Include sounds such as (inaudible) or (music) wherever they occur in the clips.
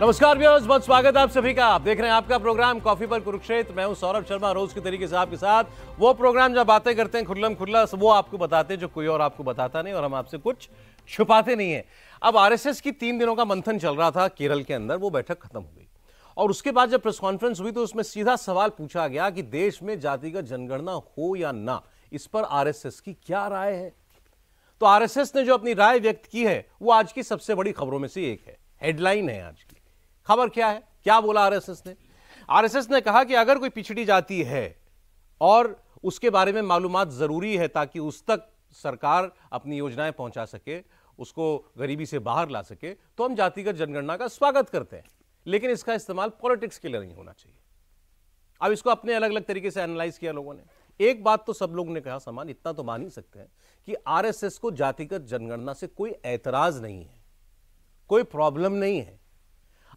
नमस्कार व्यवर्स बहुत स्वागत है आप सभी का आप देख रहे हैं आपका प्रोग्राम कॉफी पर कुरुक्षेत्र मैं हूं सौरभ शर्मा रोज के तरीके से आपके साथ वो प्रोग्राम जब बातें करते हैं खुल्लम खुल्ला तो वो आपको बताते हैं जो कोई और आपको बताता नहीं और हम आपसे कुछ छुपाते नहीं है अब आरएसएस की तीन दिनों का मंथन चल रहा था केरल के अंदर वो बैठक खत्म हो गई और उसके बाद जब प्रेस कॉन्फ्रेंस हुई तो उसमें सीधा सवाल पूछा गया कि देश में जातिगत जनगणना हो या ना इस पर आरएसएस की क्या राय है तो आरएसएस ने जो अपनी राय व्यक्त की है वो आज की सबसे बड़ी खबरों में से एक है हेडलाइन है आज की खबर क्या है क्या बोला आरएसएस ने आरएसएस ने कहा कि अगर कोई पिछड़ी जाति है और उसके बारे में मालूम जरूरी है ताकि उस तक सरकार अपनी योजनाएं पहुंचा सके उसको गरीबी से बाहर ला सके तो हम जातिगत जनगणना का स्वागत करते हैं लेकिन इसका इस्तेमाल पॉलिटिक्स के लिए नहीं होना चाहिए अब इसको अपने अलग अलग तरीके से एनालाइज किया लोगों ने एक बात तो सब लोग ने कहा समान इतना तो मान ही सकते हैं कि आरएसएस को जातिगत जनगणना से कोई ऐतराज नहीं है कोई प्रॉब्लम नहीं है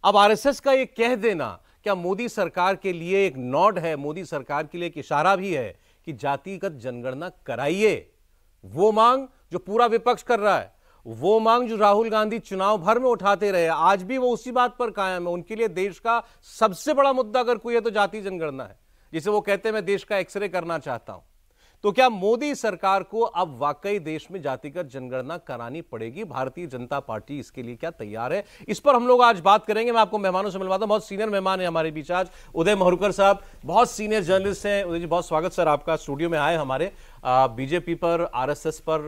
अब आरएसएस का ये कह देना क्या मोदी सरकार के लिए एक नॉड है मोदी सरकार के लिए एक इशारा भी है कि जातिगत जनगणना कराइए वो मांग जो पूरा विपक्ष कर रहा है वो मांग जो राहुल गांधी चुनाव भर में उठाते रहे आज भी वो उसी बात पर कायम है उनके लिए देश का सबसे बड़ा मुद्दा अगर कोई है तो जाति जनगणना है जिसे वो कहते हैं मैं देश का एक्सरे करना चाहता हूं तो क्या मोदी सरकार को अब वाकई देश में जातिगत जनगणना करानी पड़ेगी भारतीय जनता पार्टी इसके लिए क्या तैयार है इस पर हम लोग आज बात करेंगे मैं आपको मेहमानों से मिलवाता हूं बहुत सीनियर मेहमान है हमारे बीच आज उदय महरुकर साहब बहुत सीनियर जर्नलिस्ट हैं उदय जी बहुत स्वागत सर आपका स्टूडियो में आए हमारे बीजेपी पर आरएसएस पर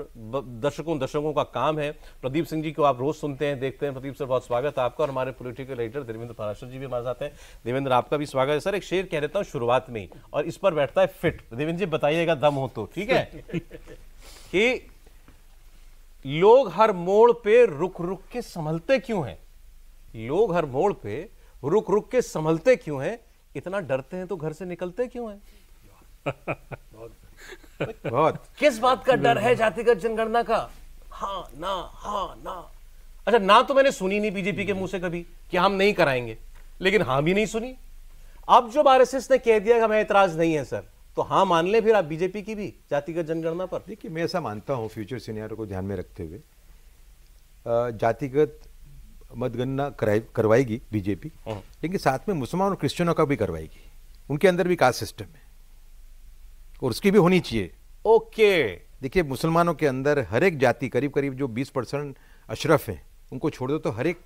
दर्शकों दर्शकों का काम है प्रदीप सिंह जी को आप रोज सुनते हैं देखते हैं प्रदीप सर बहुत स्वागत है आपका और हमारे पॉलिटिकल एडिटर देवेंद्र पराशर जी भी हमारे साथ हैं देवेंद्र आपका भी स्वागत है सर एक शेर कह देता हूँ शुरुआत में और इस पर बैठता है फिट देवेंद्र जी बताइएगा दम हो तो ठीक है (laughs) कि लोग हर मोड़ पे रुक रुक के संभलते क्यों हैं लोग हर मोड़ पे रुक रुक के संभलते क्यों हैं इतना डरते हैं तो घर से निकलते क्यों हैं (laughs) बहुत बहुत किस बात का डर है जातिगत जनगणना का हाँ ना हाँ ना अच्छा ना तो मैंने सुनी नहीं बीजेपी के मुंह से कभी कि हम नहीं कराएंगे लेकिन हाँ भी नहीं सुनी अब एस आरएसएस ने कह दिया कि हमें एतराज नहीं है सर तो हाँ मान ले फिर आप बीजेपी की भी जातिगत जनगणना पर देखिए मैं ऐसा मानता हूँ फ्यूचर सीनियर को ध्यान में रखते हुए जातिगत मतगणना करवाएगी बीजेपी हम्म। लेकिन साथ में मुसलमान और क्रिश्चियनों का भी करवाएगी उनके अंदर भी कास्ट सिस्टम है और उसकी भी होनी चाहिए ओके देखिए मुसलमानों के अंदर हर एक जाति करीब करीब जो 20 परसेंट अशरफ हैं उनको छोड़ दो तो हर एक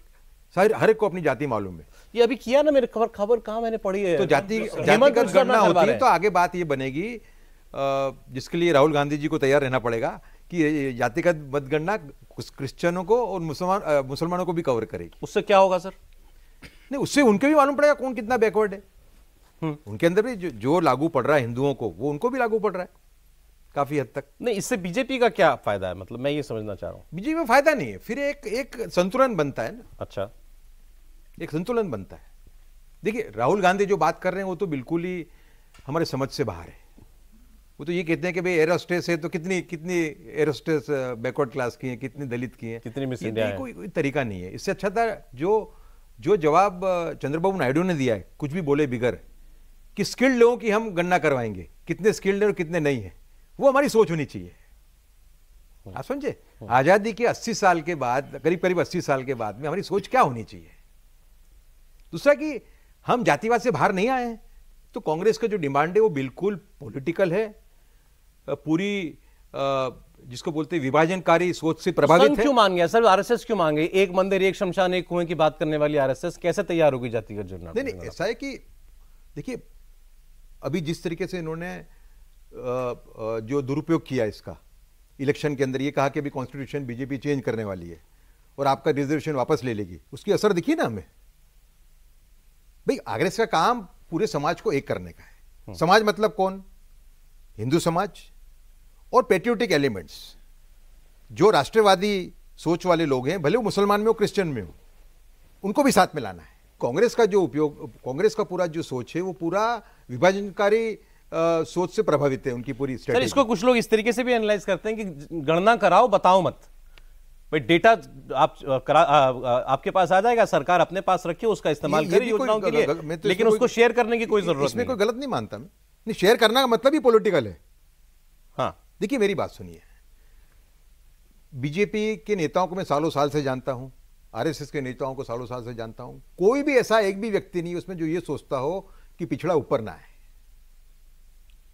हर एक को अपनी जाति मालूम है ये अभी किया ना मेरे खबर खबर कहा मैंने पढ़ी है तो जाति जातिगत गणना होती है तो आगे बात ये बनेगी जिसके लिए राहुल गांधी जी को तैयार रहना पड़ेगा कि जातिगत मतगणना क्रिश्चियनों को और मुसलमान मुसलमानों को भी कवर करेगी उससे क्या होगा सर नहीं उससे उनके भी मालूम पड़ेगा कौन कितना बैकवर्ड है हम्म। उनके अंदर भी जो, लागू पड़ रहा है हिंदुओं को वो उनको भी लागू पड़ रहा है काफी हद तक नहीं इससे बीजेपी का क्या फायदा है मतलब मैं ये समझना चाह रहा हूँ बीजेपी में फायदा नहीं है फिर एक एक संतुलन बनता है ना अच्छा एक संतुलन बनता है देखिए राहुल गांधी जो बात कर रहे हैं वो तो बिल्कुल ही हमारे समझ से बाहर है वो तो ये कहते हैं कि भाई एयरस्टेस है तो कितनी कितनी एयरस्टेस बैकवर्ड क्लास की है कितनी दलित की है कितनी मिस इंडिया कोई कोई तरीका नहीं है इससे अच्छा था जो जो जवाब चंद्रबाबू नायडू ने दिया है कुछ भी बोले बिगर कि स्किल्ड लोगों की हम गणना करवाएंगे कितने स्किल्ड हैं और कितने नहीं हैं वो हमारी सोच होनी चाहिए आप समझे आज़ादी के 80 साल के बाद करीब करीब 80 साल के बाद में हमारी सोच क्या होनी चाहिए दूसरा कि हम जातिवाद से बाहर नहीं आए हैं तो कांग्रेस का जो डिमांड है वो बिल्कुल पॉलिटिकल है पूरी जिसको बोलते विभाजनकारी सोच से प्रभावित है क्यों मांगे सर आरएसएस क्यों मांगे एक मंदिर एक शमशान एक कुएं की बात करने वाली आरएसएस कैसे तैयार होगी जातिगत जुड़ना नहीं नहीं ऐसा है कि देखिए अभी जिस तरीके से इन्होंने जो दुरुपयोग किया इसका इलेक्शन के अंदर ये कहा कि अभी कॉन्स्टिट्यूशन बीजेपी चेंज करने वाली है और आपका रिजर्वेशन वापस ले लेगी उसकी असर दिखी ना हमें भाई कांग्रेस का काम पूरे समाज को एक करने का है हम्म। समाज मतलब कौन हिंदू समाज और पेट्रियोटिक एलिमेंट्स जो राष्ट्रवादी सोच वाले लोग हैं भले वो मुसलमान में हो क्रिश्चियन में हो उनको भी साथ में लाना है कांग्रेस का जो उपयोग कांग्रेस का पूरा जो सोच है वो पूरा विभाजनकारी सोच से प्रभावित है उनकी पूरी सर इसको कुछ लोग इस तरीके से भी एनालाइज करते हैं कि गणना कराओ बताओ मत भाई डेटा आप करा, आ, आ, आपके पास आ जाएगा सरकार अपने पास रखिए उसका इस्तेमाल करिए योजनाओं के लिए तो लेकिन उसको शेयर करने की कोई जरूरत नहीं कोई गलत नहीं मानता मैं नहीं शेयर करना का मतलब ही पॉलिटिकल है हाँ देखिए मेरी बात सुनिए बीजेपी के नेताओं को मैं सालों साल से जानता हूं आरएसएस के नेताओं को सालों साल से जानता हूं कोई भी ऐसा एक भी व्यक्ति नहीं उसमें जो ये सोचता हो कि पिछड़ा ऊपर ना है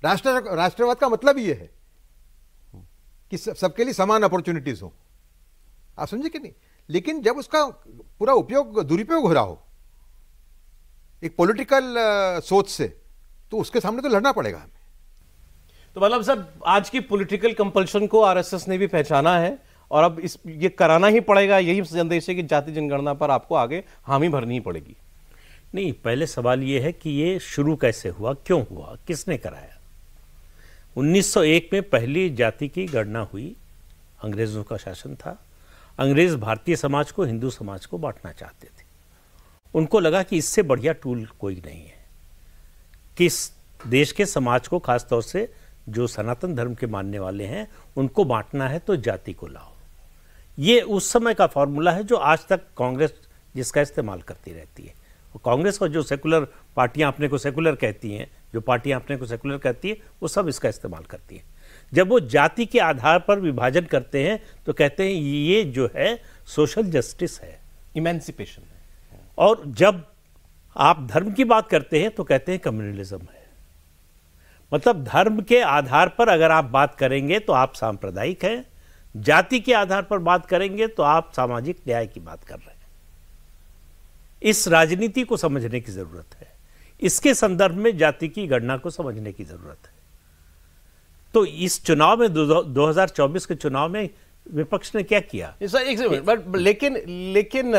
राष्ट्र राष्ट्रवाद का मतलब ये है कि सबके लिए समान अपॉर्चुनिटीज हो आप समझे कि नहीं लेकिन जब उसका पूरा उपयोग दुरुपयोग हो रहा हो एक पॉलिटिकल सोच से तो उसके सामने तो लड़ना पड़ेगा हमें तो मतलब सर आज की पॉलिटिकल कंपल्शन को आरएसएस ने भी पहचाना है और अब इस ये कराना ही पड़ेगा यही संदेश है कि जाति जनगणना पर आपको आगे हामी भरनी ही पड़ेगी नहीं पहले सवाल ये है कि ये शुरू कैसे हुआ क्यों हुआ किसने कराया 1901 में पहली जाति की गणना हुई अंग्रेज़ों का शासन था अंग्रेज़ भारतीय समाज को हिंदू समाज को बांटना चाहते थे उनको लगा कि इससे बढ़िया टूल कोई नहीं है किस देश के समाज को खासतौर से जो सनातन धर्म के मानने वाले हैं उनको बांटना है तो जाति को लाओ ये उस समय का फॉर्मूला है जो आज तक कांग्रेस जिसका इस्तेमाल करती रहती है कांग्रेस और जो सेकुलर पार्टियां अपने को सेकुलर कहती हैं जो पार्टियां अपने को सेकुलर कहती हैं वो सब इसका इस्तेमाल करती हैं जब वो जाति के आधार पर विभाजन करते हैं तो कहते हैं ये जो है सोशल जस्टिस है इमेंसिपेशन है और जब आप धर्म की बात करते हैं तो कहते हैं कम्युनलिज्म है मतलब धर्म के आधार पर अगर आप बात करेंगे तो आप सांप्रदायिक हैं जाति के आधार पर बात करेंगे तो आप सामाजिक न्याय की बात कर रहे हैं इस राजनीति को समझने की जरूरत है इसके संदर्भ में जाति की गणना को समझने की जरूरत है तो इस चुनाव में दो, 2024 के चुनाव में विपक्ष ने क्या किया एक बट लेकिन लेकिन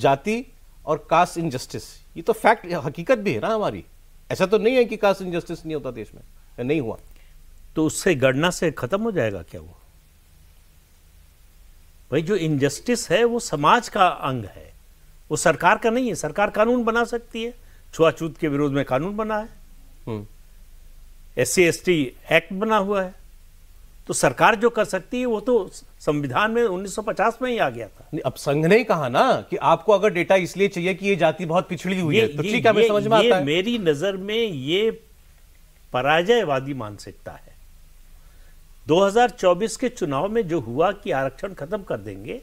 जाति और कास्ट इनजस्टिस ये तो फैक्ट हकीकत भी है ना हमारी ऐसा तो नहीं है कि कास्ट इनजस्टिस नहीं होता देश में नहीं हुआ तो उससे गणना से खत्म हो जाएगा क्या वो भाई जो इनजस्टिस है वो समाज का अंग है वो सरकार का नहीं है सरकार कानून बना सकती है छुआछूत के विरोध में कानून बना है एस सी एक्ट बना हुआ है तो सरकार जो कर सकती है वो तो संविधान में 1950 में ही आ गया था अब संघ ने कहा ना कि आपको अगर डेटा इसलिए चाहिए कि ये जाति बहुत पिछड़ी हुई है तो ठीक है समझ में आता है मेरी नजर में ये पराजयवादी मानसिकता है 2024 के चुनाव में जो हुआ कि आरक्षण खत्म कर देंगे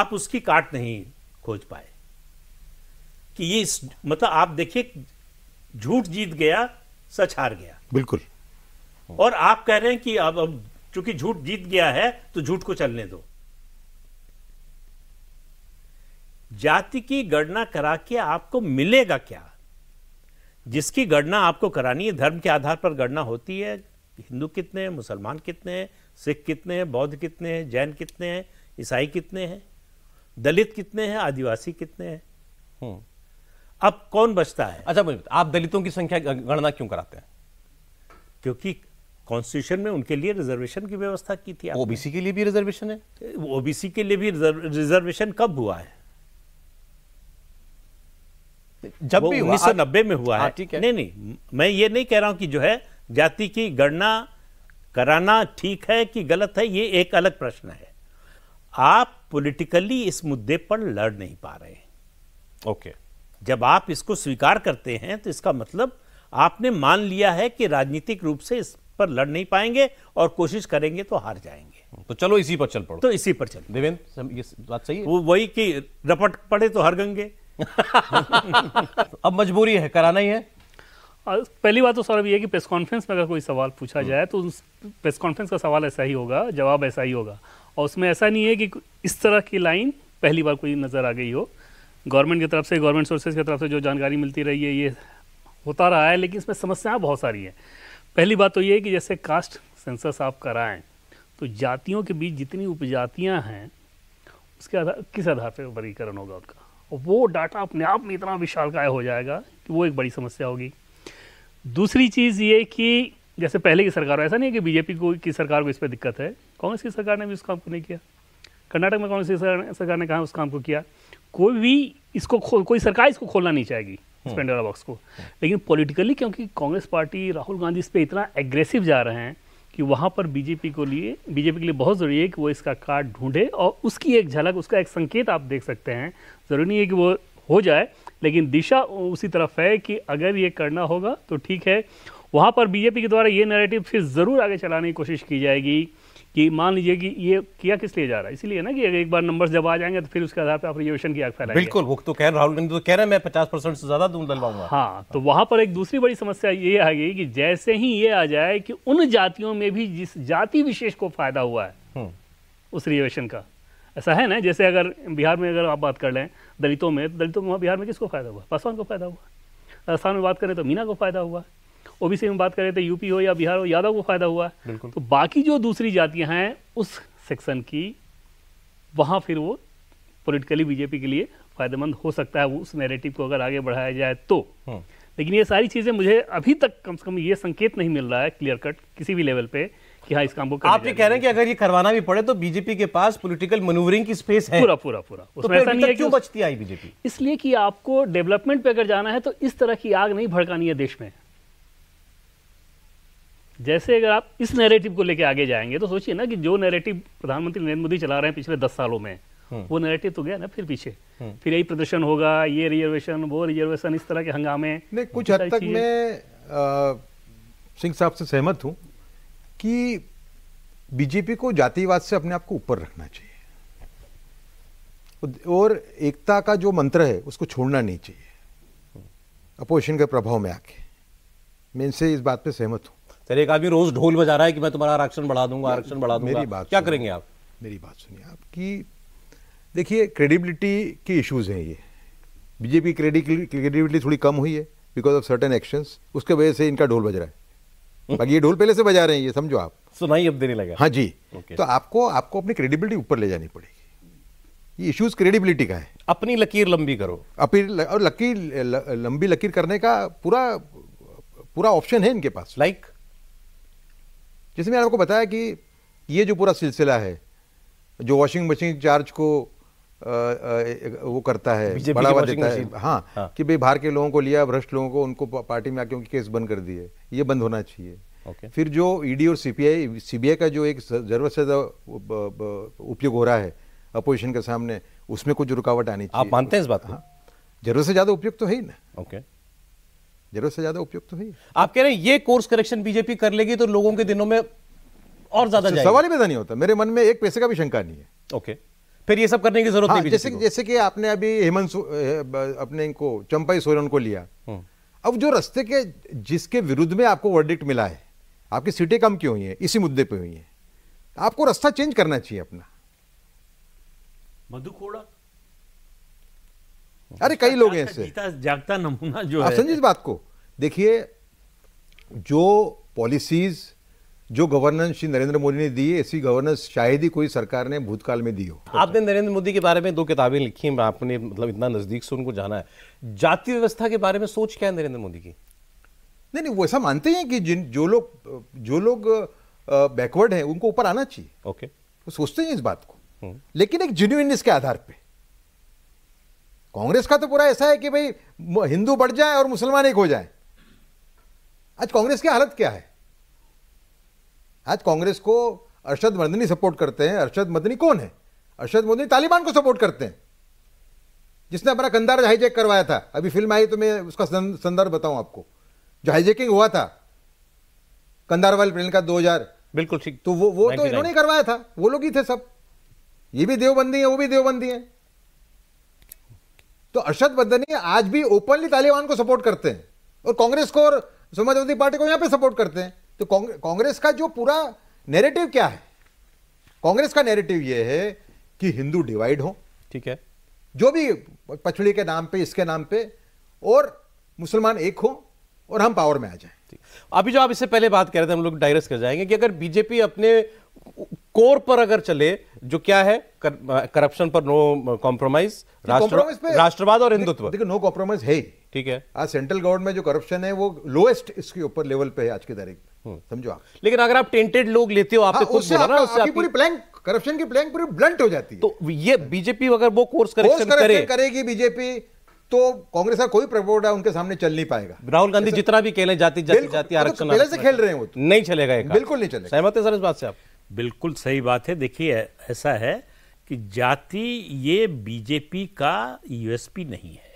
आप उसकी काट नहीं खोज पाए कि ये इस मतलब आप देखिए झूठ जीत गया सच हार गया बिल्कुल और आप कह रहे हैं कि अब अब चूंकि झूठ जीत गया है तो झूठ को चलने दो जाति की गणना करा के आपको मिलेगा क्या जिसकी गणना आपको करानी है धर्म के आधार पर गणना होती है हिंदू कितने हैं मुसलमान कितने हैं सिख कितने हैं बौद्ध कितने हैं जैन कितने हैं ईसाई कितने हैं दलित कितने हैं आदिवासी कितने हैं हम्म। अब कौन बचता है अच्छा आप दलितों की संख्या गणना क्यों कराते हैं क्योंकि कॉन्स्टिट्यूशन में उनके लिए रिजर्वेशन की व्यवस्था की थी ओबीसी के लिए भी रिजर्वेशन है ओबीसी के लिए भी रिजर्वेशन कब हुआ है जब भी उन्नीस सौ नब्बे में हुआ हाँ, है ठीक है नहीं नहीं मैं ये नहीं कह रहा हूं कि जो है जाति की गणना कराना ठीक है कि गलत है ये एक अलग प्रश्न है आप पॉलिटिकली इस मुद्दे पर लड़ नहीं पा रहे ओके okay. जब आप इसको स्वीकार करते हैं तो इसका मतलब आपने मान लिया है कि राजनीतिक रूप से इस पर लड़ नहीं पाएंगे और कोशिश करेंगे तो हार जाएंगे तो चलो इसी पर चल पड़ो तो इसी पर चल देवेंद्र बात सही है वो वही कि रपट पड़े तो हर गंगे (laughs) अब मजबूरी है कराना ही है पहली बात तो सौरभ ये कि प्रेस कॉन्फ्रेंस में अगर कोई सवाल पूछा हम्म। जाए तो उस प्रेस कॉन्फ्रेंस का सवाल ऐसा ही होगा जवाब ऐसा ही होगा और उसमें ऐसा नहीं है कि इस तरह की लाइन पहली बार कोई नज़र आ गई हो गवर्नमेंट की तरफ से गवर्नमेंट सोर्सेज की तरफ से जो जानकारी मिलती रही है ये होता रहा है लेकिन इसमें समस्याएँ बहुत सारी हैं पहली बात तो ये है कि जैसे कास्ट सेंसस आप कराएं तो जातियों के बीच जितनी उपजातियाँ हैं उसके आधार किस आधार पर वर्गीकरण होगा उनका वो डाटा अपने आप में इतना विशालकाय हो जाएगा कि वो एक बड़ी समस्या होगी दूसरी चीज़ ये कि जैसे पहले की सरकार ऐसा नहीं है कि बीजेपी को की सरकार को इस पर दिक्कत है कांग्रेस की सरकार ने भी उस काम को नहीं किया कर्नाटक में कांग्रेस की सरकार ने कहा उस काम को किया कोई भी इसको खोल कोई सरकार इसको खोलना नहीं चाहेगी स्पेंडर बॉक्स हम्म। को लेकिन पॉलिटिकली क्योंकि कांग्रेस पार्टी राहुल गांधी इस पर इतना एग्रेसिव जा रहे हैं कि वहाँ पर बीजेपी को लिए बीजेपी के लिए बहुत ज़रूरी है कि वो इसका कार्ड ढूंढे और उसकी एक झलक उसका एक संकेत आप देख सकते हैं ज़रूरी नहीं है कि वो हो जाए लेकिन दिशा उसी तरफ है कि अगर ये करना होगा तो ठीक है वहाँ पर बीजेपी के द्वारा ये नैरेटिव फिर ज़रूर आगे चलाने की कोशिश की जाएगी कि मान लीजिए कि ये किया किस लिए जा रहा है इसीलिए ना कि अगर एक बार नंबर जब आ जाएंगे तो फिर उसके आधार पर आप रिजर्वेशन की आग फैलाएंगे बिल्कुल वो तो कह राहुल गांधी तो कह रहे हैं मैं पचास परसेंट से ज़्यादा दूर डलवाऊंगा हाँ तो वहाँ पर एक दूसरी बड़ी समस्या ये आ गई कि जैसे ही ये आ जाए कि उन जातियों में भी जिस जाति विशेष को फायदा हुआ है हम्म। उस रिजर्वेशन का ऐसा है ना जैसे अगर बिहार में अगर आप बात कर लें दलितों में तो दलितों में बिहार में किसको फ़ायदा हुआ पासवान को फ़ायदा हुआ राजस्थान में बात करें तो मीना को फ़ायदा हुआ ओबीसी में बात करें तो यूपी हो या बिहार हो यादव को फ़ायदा हुआ तो बाकी जो दूसरी जातियाँ हैं उस सेक्शन की वहाँ फिर वो पोलिटिकली बीजेपी के लिए फ़ायदेमंद हो सकता है वो उस नेरेटिव को अगर आगे बढ़ाया जाए तो हम्म। लेकिन ये सारी चीज़ें मुझे अभी तक कम से कम ये संकेत नहीं मिल रहा है क्लियर कट किसी भी लेवल पर कि हाँ इस काम को आप ये कह रहे हैं कि अगर ये करवाना भी पड़े तो बीजेपी के पास पॉलिटिकल मनूवरिंग की स्पेस है पूरा पूरा पूरा तो उसमें ऐसा नहीं है क्यों बचती आई बीजेपी इसलिए कि आपको डेवलपमेंट पे अगर जाना है तो इस तरह की आग नहीं भड़कानी है देश में जैसे अगर आप इस नैरेटिव को लेकर आगे जाएंगे तो सोचिए ना कि जो नैरेटिव प्रधानमंत्री नरेंद्र मोदी चला रहे हैं पिछले दस सालों में हम्म। वो नैरेटिव तो गया ना फिर पीछे हम्म। फिर यही प्रदर्शन होगा ये रिजर्वेशन वो रिजर्वेशन इस तरह के हंगामे कुछ हद तक मैं सिंह साहब से सहमत हूँ कि बीजेपी को जातिवाद से अपने आप को ऊपर रखना चाहिए और एकता का जो मंत्र है उसको छोड़ना नहीं चाहिए अपोजिशन के प्रभाव में आके मैं इनसे इस बात पे सहमत हूँ सर एक आदमी रोज ढोल बजा रहा है कि मैं तुम्हारा आरक्षण बढ़ा दूंगा आरक्षण बढ़ा दूंगा मेरी बात क्या करेंगे आप मेरी बात सुनिए आप कि देखिए क्रेडिबिलिटी के इश्यूज हैं ये बीजेपी क्रेडिबिलिटी थोड़ी कम हुई है बिकॉज ऑफ सर्टेन एक्शंस उसके वजह से इनका ढोल बज रहा है (laughs) बाकी ये ढोल पहले से बजा रहे हैं ये समझो आप सुनाई अब देने लगा हाँ जी तो आपको आपको अपनी क्रेडिबिलिटी ऊपर ले जानी पड़ेगी ये इश्यूज क्रेडिबिलिटी का है अपनी लकीर लंबी करो अपनी और लकीर लंबी लकीर करने का पूरा पूरा ऑप्शन है इनके पास लाइक like? जैसे मैंने आपको बताया कि ये जो पूरा सिलसिला है जो वॉशिंग मशीन चार्ज को आ, आ, वो करता है बढ़ावा देता है हाँ, हाँ कि भाई बाहर के लोगों को लिया भ्रष्ट लोगों को उनको पार्टी में आके उनके केस बंद कर दिए ये बंद होना चाहिए ओके। फिर जो ईडी e और सीपीआई सीबीआई का जो एक जरूरत से ज्यादा उपयोग हो रहा है अपोजिशन के सामने उसमें कुछ रुकावट आनी चाहिए आप मानते हैं इस बात हाँ जरूरत से ज्यादा उपयोग तो है ही ना ओके जरूरत से ज्यादा उपयोग तो है आप कह रहे हैं ये कोर्स करेक्शन बीजेपी कर लेगी तो लोगों के दिनों में और ज्यादा अच्छा, सवाल ही पैदा नहीं होता मेरे मन में एक पैसे का भी शंका नहीं है ओके फिर ये सब करने की जरूरत हाँ, नहीं जैसे जैसे कि आपने अभी हेमंत अपने इनको चंपाई सोरेन को लिया हम्म। अब जो रस्ते के जिसके विरुद्ध में आपको वर्डिक्ट मिला है आपकी सीटें कम क्यों हुई है इसी मुद्दे पे हुई है आपको रास्ता चेंज करना चाहिए अपना मधुकोड़ा अरे कई अच्छा, लोग हैं अच्छा, ऐसे जागता नमूना जो संजीत बात को देखिए जो पॉलिसीज़ जो गवर्नेंस श्री नरेंद्र मोदी ने दी है ऐसी गवर्नेंस शायद ही कोई सरकार ने भूतकाल में दी हो आपने नरेंद्र मोदी के बारे में दो किताबें लिखी हैं आपने मतलब इतना नज़दीक से उनको जाना है जाति व्यवस्था के बारे में सोच क्या है नरेंद्र मोदी की नहीं नहीं वो ऐसा मानते हैं कि जिन जो लोग जो लोग बैकवर्ड हैं उनको ऊपर आना चाहिए ओके वो सोचते हैं इस बात को हम्म। लेकिन एक जेन्यूननेस के आधार पर कांग्रेस का तो पूरा ऐसा है कि भाई हिंदू बढ़ जाए और मुसलमान एक हो जाए आज कांग्रेस की हालत क्या है आज कांग्रेस को अरशद मदनी सपोर्ट करते हैं अरशद मदनी कौन है अरशद मदनी तालिबान को सपोर्ट करते हैं जिसने अपना कंधार हाईजेक करवाया था अभी फिल्म आई तो मैं उसका संदर्भ बताऊं आपको जो हाईजेकिंग हुआ था कंधार वाले प्लेन का 2000 बिल्कुल ठीक तो वो वो तो इन्होंने करवाया था वो लोग ही थे सब ये भी देवबंदी है वो भी देवबंदी है तो अरशद मदनी आज भी ओपनली तालिबान को सपोर्ट करते हैं और कांग्रेस को और समाजवादी पार्टी को यहां पे सपोर्ट करते हैं तो कांग्रेस का जो पूरा नेरेटिव क्या है कांग्रेस का नेरेटिव यह है कि हिंदू डिवाइड हो ठीक है जो भी पछड़ी के नाम पे इसके नाम पे और मुसलमान एक हो और हम पावर में आ जाए अभी जो आप इससे पहले बात कर रहे थे हम लोग डायरेस्ट कर जाएंगे कि अगर बीजेपी अपने कोर पर अगर चले जो क्या है कर, करप्शन पर नो कॉम्प्रोमाइज राष्ट्रवाद और हिंदुत्व देखिए नो कॉम्प्रोमाइज है ठीक है आज सेंट्रल गवर्नमेंट में जो करप्शन है वो लोएस्ट इसके ऊपर लेवल पे है आज की तारीख में हम्म, समझो आप लेकिन अगर आप टेंटेड लोग लेते हो आप हाँ, पूरी प्लैंक करप्शन की प्लैंक पूरी ब्लंट हो जाती है तो ये बीजेपी अगर वो कोर्स करेक्शन करे करेगी बीजेपी तो कांग्रेस का कोई प्रपोर्ट उनके सामने चल नहीं पाएगा राहुल गांधी जितना भी कहले जाती जाती जाति आरक्षण मतलब पहले से खेल रहे हैं वो तो। नहीं चलेगा बिल्कुल नहीं चलेगा सहमत है सर इस बात से आप बिल्कुल सही बात है देखिए ऐसा है कि जाति ये बीजेपी का यूएसपी नहीं है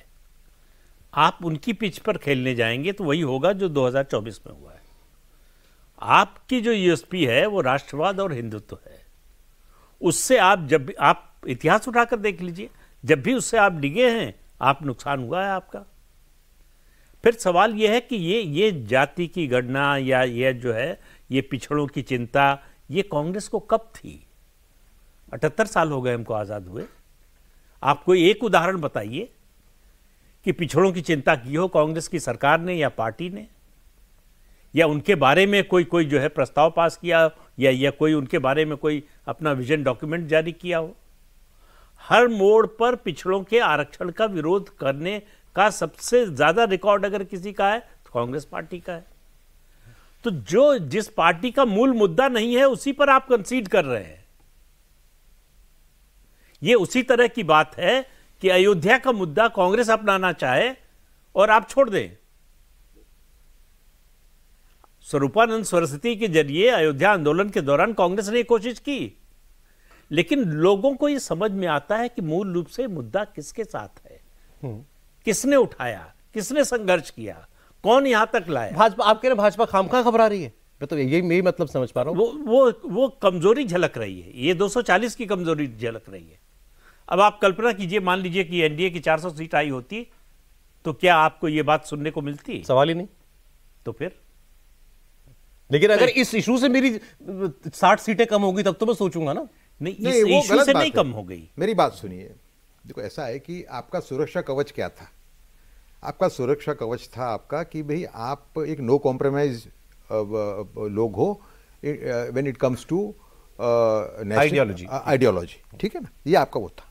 आप उनकी पिच पर खेलने जाएंगे तो वही होगा जो 2024 में हुआ है आपकी जो यूएसपी है वो राष्ट्रवाद और हिंदुत्व है उससे आप जब भी आप इतिहास उठाकर देख लीजिए जब भी उससे आप डिगे हैं आप नुकसान हुआ है आपका फिर सवाल यह है कि ये ये जाति की गणना या ये जो है ये पिछड़ों की चिंता ये कांग्रेस को कब थी अठहत्तर साल हो गए हमको आज़ाद हुए आपको एक उदाहरण बताइए कि पिछड़ों की चिंता की हो कांग्रेस की सरकार ने या पार्टी ने या उनके बारे में कोई कोई जो है प्रस्ताव पास किया हो या या कोई उनके बारे में कोई अपना विजन डॉक्यूमेंट जारी किया हो हर मोड़ पर पिछड़ों के आरक्षण का विरोध करने का सबसे ज़्यादा रिकॉर्ड अगर किसी का है तो कांग्रेस पार्टी का है तो जो जिस पार्टी का मूल मुद्दा नहीं है उसी पर आप कंसीड कर रहे हैं ये उसी तरह की बात है कि अयोध्या का मुद्दा कांग्रेस अपनाना चाहे और आप छोड़ दें स्वरूपानंद सरस्वती के जरिए अयोध्या आंदोलन के दौरान कांग्रेस ने कोशिश की लेकिन लोगों को यह समझ में आता है कि मूल रूप से मुद्दा किसके साथ है हम्म। किसने उठाया किसने संघर्ष किया कौन यहां तक लाया भाजपा आप कह रहे भाजपा खाम खा घबरा रही है मैं तो यही मेरी मतलब समझ पा रहा हूं वो वो वो कमजोरी झलक रही है ये 240 की कमजोरी झलक रही है अब आप कल्पना कीजिए मान लीजिए कि एनडीए की 400 सीट आई होती तो क्या आपको ये बात सुनने को मिलती सवाल ही नहीं तो फिर लेकिन अगर इस इशू से मेरी साठ सीटें कम होगी तब तो मैं सोचूंगा ना नहीं, नहीं इस इशू से नहीं कम हो गई मेरी बात सुनिए देखो ऐसा है कि आपका सुरक्षा कवच क्या था आपका सुरक्षा कवच था आपका कि भाई आप एक नो कॉम्प्रोमाइज लोग हो when it comes to ideology ideology ठीक है ना ये आपका वो था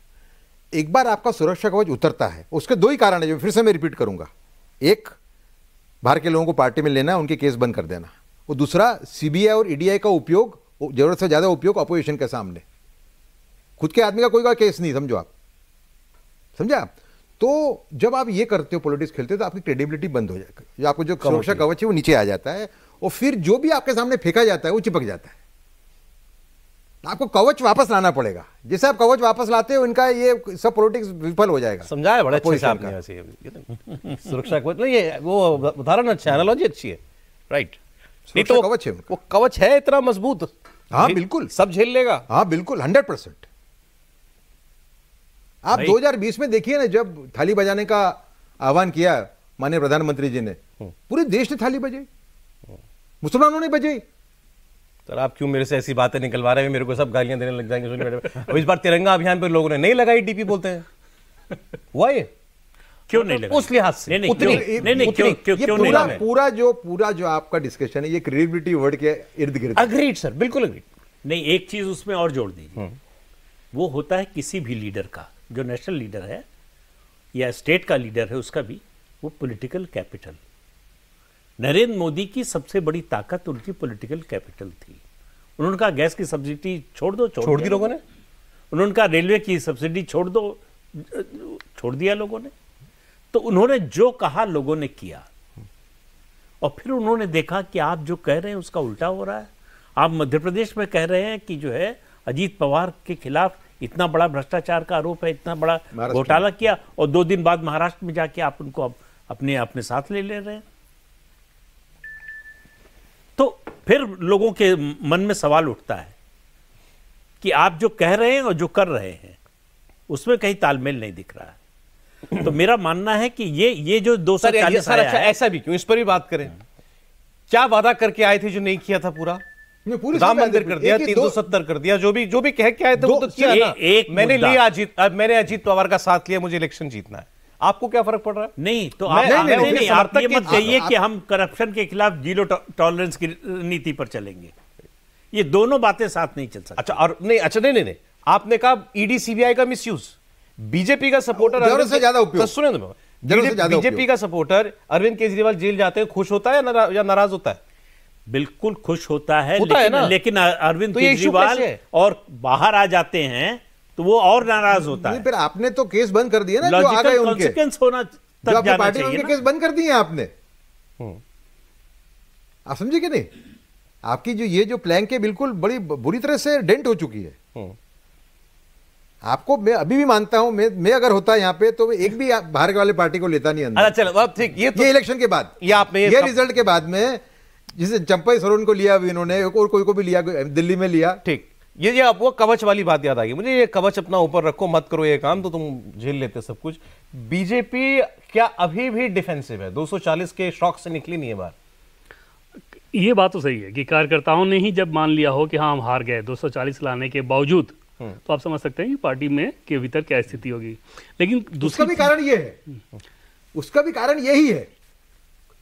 एक बार आपका सुरक्षा कवच उतरता है उसके दो ही कारण है जो फिर से मैं रिपीट करूंगा एक बाहर के लोगों को पार्टी में लेना उनके केस बंद कर देना और दूसरा सीबीआई और ईडीआई का उपयोग जरूरत से ज़्यादा उपयोग अपोजिशन के सामने खुद के आदमी का कोई का केस नहीं समझो आप समझा तो जब आप ये करते हो पॉलिटिक्स खेलते हो तो आपकी क्रेडिबिलिटी बंद हो जाएगी आपको जो सुरक्षा कवच है वो नीचे आ जाता है और फिर जो भी आपके सामने फेंका जाता है वो चिपक जाता है आपको कवच वापस लाना पड़ेगा जैसे आप कवच वापस लाते हो इनका ये सब पॉलिटिक्स विफल हो जाएगा समझाया बड़ा अच्छा आपने तो। (laughs) सुरक्षा कवच नहीं तो ये वो उदाहरण अच्छा अच्छी है राइट नहीं तो कवच है वो कवच है इतना मजबूत हाँ बिल्कुल सब झेल लेगा हाँ बिल्कुल हंड्रेड परसेंट आप 2020 में देखिए ना जब थाली बजाने का आह्वान किया माननीय प्रधानमंत्री जी ने हम्म। पूरे देश ने थाली बजाई मुसलमानों ने बजाई सर आप क्यों मेरे से ऐसी बातें निकलवा रहे हैं मेरे को सब गालियां देने लग जाएंगे अब इस बार तिरंगा अभियान पर लोगों ने नहीं लगाई डीपी बोलते हैं हुआ ये क्यों नहीं मतलब लगा उस लिहाज से नहीं नहीं नहीं नहीं नहीं क्यों क्यों क्यों नहीं लगा पूरा जो पूरा जो आपका डिस्कशन है ये क्रेडिबिलिटी वर्ड के इर्द गिर्द अग्रीड सर बिल्कुल अग्रीड नहीं एक चीज उसमें और जोड़ दीजिए हम्म। वो होता है किसी भी लीडर का जो नेशनल लीडर है या स्टेट का लीडर है उसका भी वो पॉलिटिकल कैपिटल नरेंद्र मोदी की सबसे बड़ी ताकत उनकी पॉलिटिकल कैपिटल थी उन्होंने कहा गैस की सब्सिडी छोड़ दो छोड़, छोड़ दी लोगों ने उन्होंने कहा रेलवे की सब्सिडी छोड़ दो छोड़ दिया लोगों ने तो उन्होंने जो कहा लोगों ने किया और फिर उन्होंने देखा कि आप जो कह रहे हैं उसका उल्टा हो रहा है आप मध्य प्रदेश में कह रहे हैं कि जो है अजीत पवार के खिलाफ इतना बड़ा भ्रष्टाचार का आरोप है इतना बड़ा घोटाला किया और दो दिन बाद महाराष्ट्र में जाके आप उनको अब अपने अपने साथ ले ले रहे हैं तो फिर लोगों के मन में सवाल उठता है कि आप जो कह रहे हैं और जो कर रहे हैं उसमें कहीं तालमेल नहीं दिख रहा है तो मेरा मानना है कि ये ये जो दो सर, सर अच्छा ऐसा भी क्यों इस पर भी बात करें क्या वादा करके आए थे जो नहीं किया था पूरा राम मंदिर कर दिया तीन सौ सत्तर कर दिया जो भी जो भी कह के आए थे वो तो किया ना एक मैंने लिया अजीत मैंने अजीत पवार का साथ लिया मुझे इलेक्शन जीतना है आपको क्या फर्क पड़ रहा है नहीं तो आप नहीं, नहीं, नहीं, नहीं मत कि हम करप्शन के खिलाफ जीरो टॉलरेंस की नीति पर चलेंगे ये दोनों बातें साथ नहीं चल सकती अच्छा और नहीं अच्छा नहीं नहीं आपने कहा ईडी e सीबीआई का मिसयूज़ बीजेपी का सपोर्टर से ज्यादा उपयोग सुने तो बीजेपी का सपोर्टर अरविंद केजरीवाल जेल जाते हैं खुश होता है या, नाराज होता है बिल्कुल खुश होता है होता लेकिन, है लेकिन अरविंद तो केजरीवाल और बाहर आ जाते हैं तो वो और नाराज होता है फिर आपने तो केस बंद कर दिया ना जो आ गए उनके होना तक जाना पार्टी चाहिए केस बंद कर दिए आपने हम्म। आप समझे कि नहीं आपकी जो ये जो प्लैंक है बिल्कुल बड़ी बुरी तरह से डेंट हो चुकी है हम्म। आपको मैं अभी भी मानता हूं मैं मैं अगर होता यहाँ पे तो एक भी भारत वाले पार्टी को लेता नहीं अंदर अच्छा, चलो अब ठीक ये तो, ये इलेक्शन के बाद ये आप में ये, ये रिजल्ट के बाद में जिसे चंपा सरोन को लिया अभी इन्होंने और कोई को भी लिया दिल्ली में लिया ठीक ये ये आपको कवच वाली बात याद आ गई मुझे ये कवच अपना ऊपर रखो मत करो ये काम तो तुम झेल लेते सब कुछ बीजेपी क्या अभी भी डिफेंसिव है 240 के शौक से निकली नहीं है बाहर ये बात तो सही है कि कार्यकर्ताओं ने ही जब मान लिया हो कि हाँ हम हार गए 240 लाने के बावजूद तो आप समझ सकते हैं कि पार्टी में के भीतर क्या स्थिति होगी लेकिन दूसरा भी कारण ये है उसका भी कारण यही है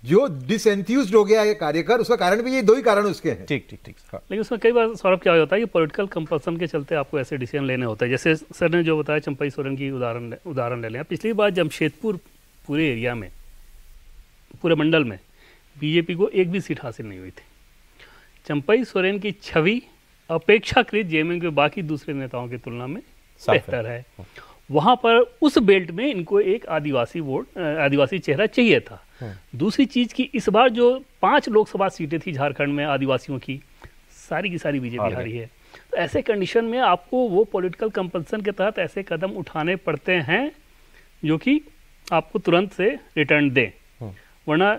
जो डिसएंथ्यूज हो गया है कार्यकर उसका कारण भी ये दो ही कारण उसके हैं ठीक ठीक ठीक हाँ। लेकिन उसमें कई बार सौरभ क्या होता है ये पॉलिटिकल कंपल्सन के चलते आपको ऐसे डिसीजन लेने होते हैं जैसे सर ने जो बताया चंपई सोरेन की उदाहरण उदाहरण ले लें पिछली बार जमशेदपुर पूरे एरिया में पूरे मंडल में बीजेपी को एक भी सीट हासिल नहीं हुई थी चंपई सोरेन की छवि अपेक्षाकृत जेएमएम के बाकी दूसरे नेताओं की तुलना में बेहतर है वहां पर उस बेल्ट में इनको एक आदिवासी वोट आदिवासी चेहरा चाहिए था हाँ। दूसरी चीज़ की इस बार जो पांच लोकसभा सीटें थी झारखंड में आदिवासियों की सारी की सारी बीजेपी हारी है तो ऐसे कंडीशन में आपको वो पॉलिटिकल कंपल्सन के तहत ऐसे कदम उठाने पड़ते हैं जो कि आपको तुरंत से रिटर्न दें हाँ। वरना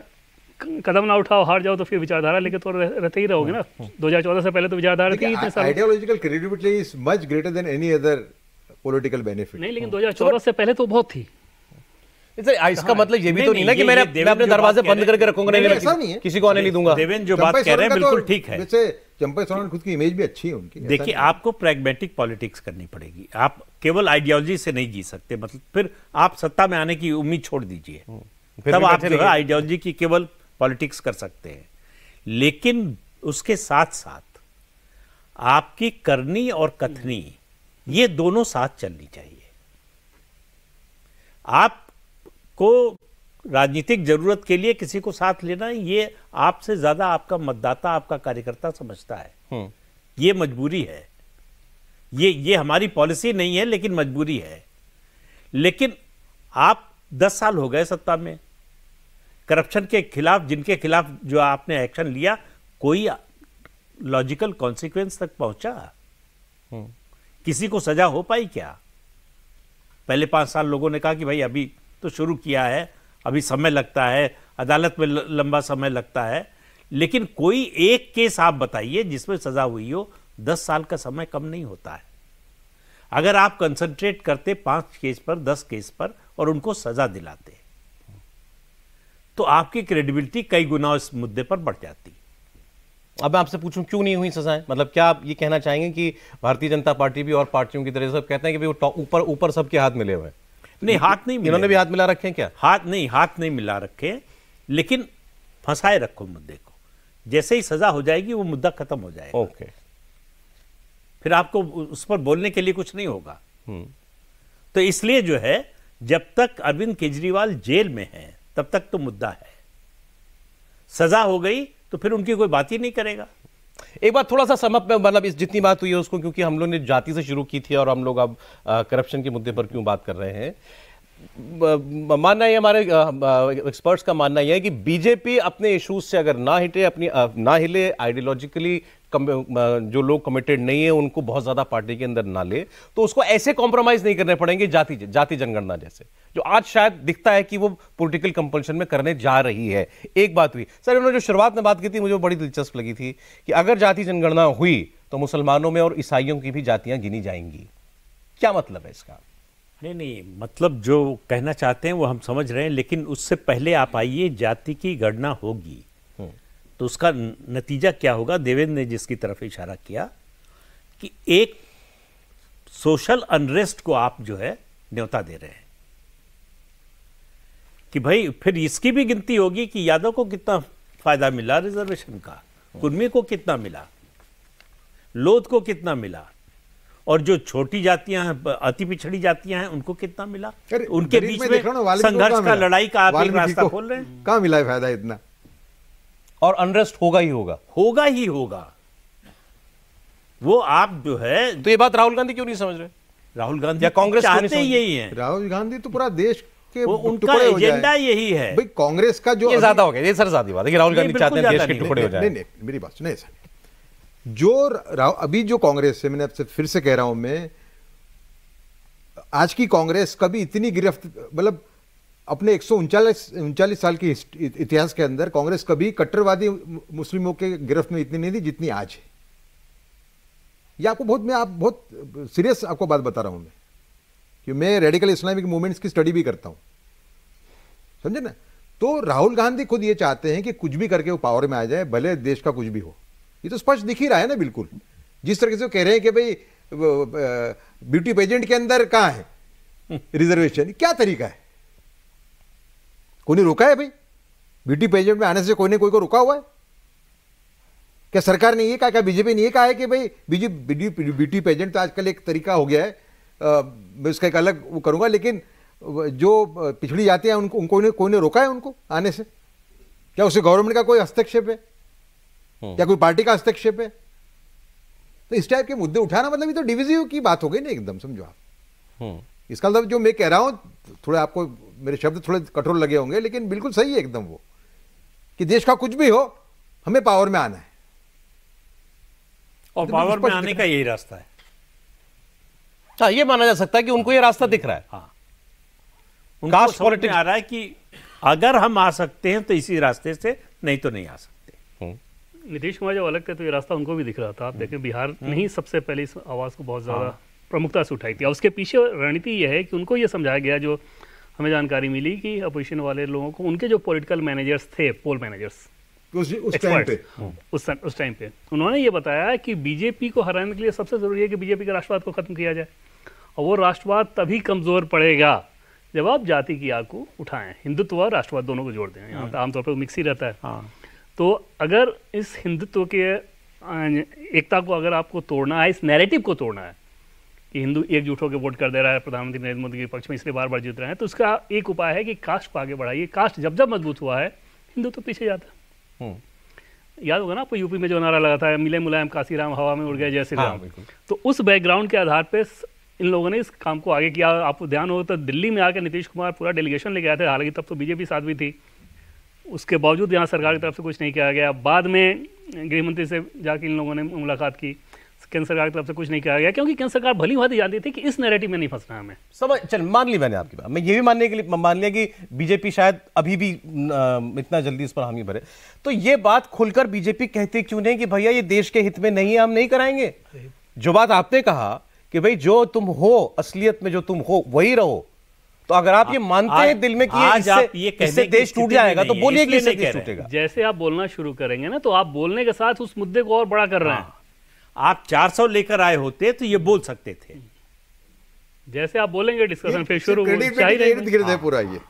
कदम ना उठाओ हार जाओ तो फिर विचारधारा लेके तो रहते ही रहोगे ना 2014 हाँ, हाँ। से पहले तो विचारधारा थी ideological credibility is much greater than any other political benefit नहीं लेकिन 2014 हाँ। से पहले तो बहुत थी इसका मतलब ये भी तो नहीं ना कि मैं अपने दरवाजे बंद करके रखूंगा नहीं ऐसा नहीं है किसी को आने नहीं दूंगा देवेंद्र जो बात कह रहे हैं बिल्कुल तो ठीक है चंपा सोरेन खुद की इमेज भी अच्छी है उनकी देखिए आपको प्रैग्मेटिक पॉलिटिक्स करनी पड़ेगी आप केवल आइडियोलॉजी से नहीं जी सकते मतलब फिर आप सत्ता में आने की उम्मीद छोड़ दीजिए तब आप जो है आइडियोलॉजी की केवल पॉलिटिक्स कर सकते हैं लेकिन उसके साथ साथ आपकी करनी और कथनी ये दोनों साथ चलनी चाहिए आपको राजनीतिक जरूरत के लिए किसी को साथ लेना ये आपसे ज्यादा आपका मतदाता आपका कार्यकर्ता समझता है हम्म। ये मजबूरी है ये ये हमारी पॉलिसी नहीं है लेकिन मजबूरी है लेकिन आप दस साल हो गए सत्ता में करप्शन के खिलाफ जिनके खिलाफ जो आपने एक्शन लिया कोई लॉजिकल कॉन्सिक्वेंस तक पहुंचा हम्म। किसी को सजा हो पाई क्या पहले पांच साल लोगों ने कहा कि भाई अभी तो शुरू किया है अभी समय लगता है अदालत में लंबा समय लगता है लेकिन कोई एक केस आप बताइए जिसमें सजा हुई हो दस साल का समय कम नहीं होता है अगर आप कंसंट्रेट करते पांच केस पर दस केस पर और उनको सजा दिलाते तो आपकी क्रेडिबिलिटी कई गुना इस मुद्दे पर बढ़ जाती है अब मैं आपसे पूछूं क्यों नहीं हुई सजाएं मतलब क्या आप ये कहना चाहेंगे कि भारतीय जनता पार्टी भी और पार्टियों की तरह सब कहते हैं कि वो ऊपर ऊपर सबके हाथ मिले हुए नहीं हाथ नहीं इन्होंने भी हाथ मिला रखे क्या हाथ नहीं हाथ नहीं मिला रखे लेकिन फंसाए रखो मुद्दे को जैसे ही सजा हो जाएगी वो मुद्दा खत्म हो जाएगा ओके फिर आपको उस पर बोलने के लिए कुछ नहीं होगा हम्म। तो इसलिए जो है जब तक अरविंद केजरीवाल जेल में हैं तब तक तो मुद्दा है सजा हो गई तो फिर उनकी कोई बात ही नहीं करेगा एक बार थोड़ा सा समप में मतलब इस जितनी बात हुई है उसको क्योंकि हम लोग ने जाति से शुरू की थी और हम लोग अब करप्शन के मुद्दे पर क्यों बात कर रहे हैं मानना ये हमारे एक्सपर्ट्स का मानना यह है कि बीजेपी अपने इश्यूज से अगर ना हिटे अपनी ना हिले आइडियोलॉजिकली जो लोग कमिटेड नहीं है उनको बहुत ज़्यादा पार्टी के अंदर ना ले तो उसको ऐसे कॉम्प्रोमाइज़ नहीं करने पड़ेंगे जाति जाति जनगणना जैसे जो आज शायद दिखता है कि वो पॉलिटिकल कंपल्शन में करने जा रही है एक बात हुई सर उन्होंने जो शुरुआत में बात की थी मुझे बड़ी दिलचस्प लगी थी कि अगर जाति जनगणना हुई तो मुसलमानों में और ईसाइयों की भी जातियां गिनी जाएंगी क्या मतलब है इसका नहीं नहीं मतलब जो कहना चाहते हैं वो हम समझ रहे हैं लेकिन उससे पहले आप आइए जाति की गणना होगी तो उसका नतीजा क्या होगा देवेंद्र ने जिसकी तरफ इशारा किया कि एक सोशल अनरेस्ट को आप जो है न्योता दे रहे हैं कि भाई फिर इसकी भी गिनती होगी कि यादव को कितना फायदा मिला रिजर्वेशन का कुर्मी को कितना मिला लोध को कितना मिला और जो छोटी जातियां हैं अति पिछड़ी जातियां हैं उनको कितना मिला उनके बीच में संघर्ष का लड़ाई का आप रास्ता खोल रहे हैं कहा मिला है फायदा इतना और अनरेस्ट होगा ही होगा होगा ही होगा वो आप जो है तो ये बात राहुल गांधी क्यों नहीं समझ रहे राहुल गांधी या कांग्रेस चाहते यही है राहुल गांधी तो पूरा देश के वो उनका एजेंडा यही है भाई कांग्रेस का जो ये ज्यादा हो गया ये सर ज्यादा बात है कि राहुल गांधी चाहते हैं देश के टुकड़े हो जाए नहीं नहीं मेरी बात सुनिए सर जो अभी जो कांग्रेस है मैंने आपसे फिर से कह रहा हूं मैं आज की कांग्रेस कभी इतनी गिरफ्त मतलब अपने एक उनचालीस साल के इतिहास के अंदर कांग्रेस कभी कट्टरवादी मुस्लिमों के गिरफ्त में इतनी नहीं थी जितनी आज है यह आपको बहुत मैं आप बहुत सीरियस आपको बात बता रहा हूं मैं कि मैं रेडिकल इस्लामिक मूवमेंट्स की स्टडी भी करता हूं समझे ना तो राहुल गांधी खुद ये चाहते हैं कि कुछ भी करके वो पावर में आ जाए भले देश का कुछ भी हो ये तो स्पष्ट दिख ही रहा है ना बिल्कुल जिस तरीके से वो कह रहे हैं कि भाई ब्यूटी पेजेंट के अंदर कहाँ है रिजर्वेशन हम्म। क्या तरीका है कोई रोका है भाई ब्यूटी पेजेंट में आने से कोई ने कोई को रोका हुआ है क्या सरकार ने ये कहा क्या बीजेपी ने ये कहा है कि भाई बीजेपी ब्यूटी पेजेंट तो आजकल एक तरीका हो गया है आ, मैं उसका एक अलग वो करूँगा लेकिन जो पिछड़ी जाते हैं उनको उनको ने कोई ने रोका है उनको आने से क्या उसे गवर्नमेंट का कोई हस्तक्षेप है हम्म। क्या कोई पार्टी का हस्तक्षेप है तो इस टाइप के मुद्दे उठाना मतलब ये तो डिविजिव की बात हो गई ना एकदम समझो आप हम्म। इसका मतलब जो मैं कह रहा हूँ थोड़ा आपको मेरे शब्द थोड़े कठोर लगे होंगे लेकिन बिल्कुल सही है एकदम वो कि देश का कुछ भी हो हमें पावर में आना है और पावर तो में आने का यही रास्ता है अच्छा ये माना जा सकता है कि उनको ये रास्ता दिख रहा है हाँ कास्ट पॉलिटिक्स आ रहा है कि अगर हम आ सकते हैं तो इसी रास्ते से नहीं तो नहीं आ सकते हम्म। नीतीश कुमार जब अलग थे तो ये रास्ता उनको भी दिख रहा था आप हम्म। देखें बिहार हम्म। ने ही सबसे पहले इस आवाज़ को बहुत ज़्यादा हाँ। प्रमुखता से उठाई थी और उसके पीछे रणनीति यह है कि उनको ये समझाया गया जो हमें जानकारी मिली कि अपोजिशन वाले लोगों को उनके जो पॉलिटिकल मैनेजर्स थे पोल मैनेजर्स उस टाइम पे हाँ। उस टाइम पे उन्होंने ये बताया कि बीजेपी को हराने के लिए सबसे ज़रूरी है कि बीजेपी के राष्ट्रवाद को ख़त्म किया जाए और वो राष्ट्रवाद तभी कमज़ोर पड़ेगा जब आप जाति की आग को उठाएं हिंदुत्व और राष्ट्रवाद दोनों को जोड़ दें यहाँ हाँ। आमतौर पर मिक्स ही रहता है हाँ। तो अगर इस हिंदुत्व के अं, एकता को अगर आपको तोड़ना है इस नैरेटिव को तोड़ना है कि हिंदू एकजुट होकर वोट कर दे रहा है प्रधानमंत्री नरेंद्र मोदी के पक्ष में इसलिए बार बार जीत रहे हैं तो उसका एक उपाय है कि कास्ट को आगे बढ़ाइए कास्ट जब जब मजबूत हुआ है हिंदू तो पीछे जाता है हम्म। याद होगा ना आपको यूपी में जो नारा लगा था मिले मुलायम काशीराम हवा में उड़ गए जैसे हाँ, तो उस बैकग्राउंड के आधार पर इन लोगों ने इस काम को आगे किया आपको ध्यान हो तो दिल्ली में आकर नीतीश कुमार पूरा डेलीगेशन लेके आए थे हालांकि तब तो बीजेपी साथ भी थी उसके बावजूद यहाँ सरकार की तरफ से कुछ नहीं किया गया बाद में गृह मंत्री से जाकर इन लोगों ने मुलाकात की केंद्र सरकार की तरफ से कुछ नहीं कहा गया क्योंकि केंद्र सरकार भली भांति जानती थी कि इस नेरेटिव में नहीं फंसना हमें समझ चल मान ली मैंने आपकी बात मैं ये भी मानने के लिए मान लिया कि बीजेपी शायद अभी भी इतना जल्दी इस पर हामी भरे तो ये बात खुलकर बीजेपी कहती क्यों नहीं कि भैया ये देश के हित में नहीं है हम नहीं कराएंगे जो बात आपने कहा कि भाई जो तुम हो असलियत में जो तुम हो वही रहो तो अगर आप ये मानते हैं दिल में कि आज आप ये इससे देश टूट जाएगा तो बोलिए कि टूटेगा जैसे आप बोलना शुरू करेंगे ना तो आप बोलने के साथ उस मुद्दे को और बड़ा कर रहे हैं आप 400 लेकर आए होते तो ये बोल सकते थे जैसे आप बोलेंगे डिस्कशन फिर शुरू गिरद पूरा ये